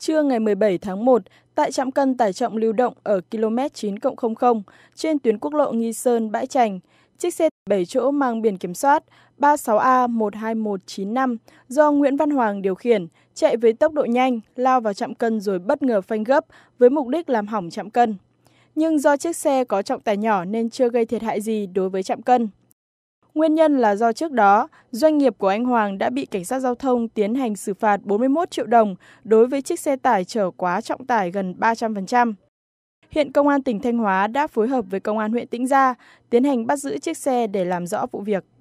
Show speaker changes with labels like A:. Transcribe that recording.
A: Trưa ngày 17 tháng 1, tại trạm cân tải trọng lưu động ở km 9 000 trên tuyến quốc lộ Nghi Sơn Bãi Trành, chiếc xe 7 chỗ mang biển kiểm soát 36A12195 do Nguyễn Văn Hoàng điều khiển chạy với tốc độ nhanh, lao vào trạm cân rồi bất ngờ phanh gấp với mục đích làm hỏng trạm cân. Nhưng do chiếc xe có trọng tải nhỏ nên chưa gây thiệt hại gì đối với trạm cân. Nguyên nhân là do trước đó, doanh nghiệp của anh Hoàng đã bị cảnh sát giao thông tiến hành xử phạt 41 triệu đồng đối với chiếc xe tải chở quá trọng tải gần 300%. Hiện Công an tỉnh Thanh Hóa đã phối hợp với Công an huyện Tĩnh Gia tiến hành bắt giữ chiếc xe để làm rõ vụ việc.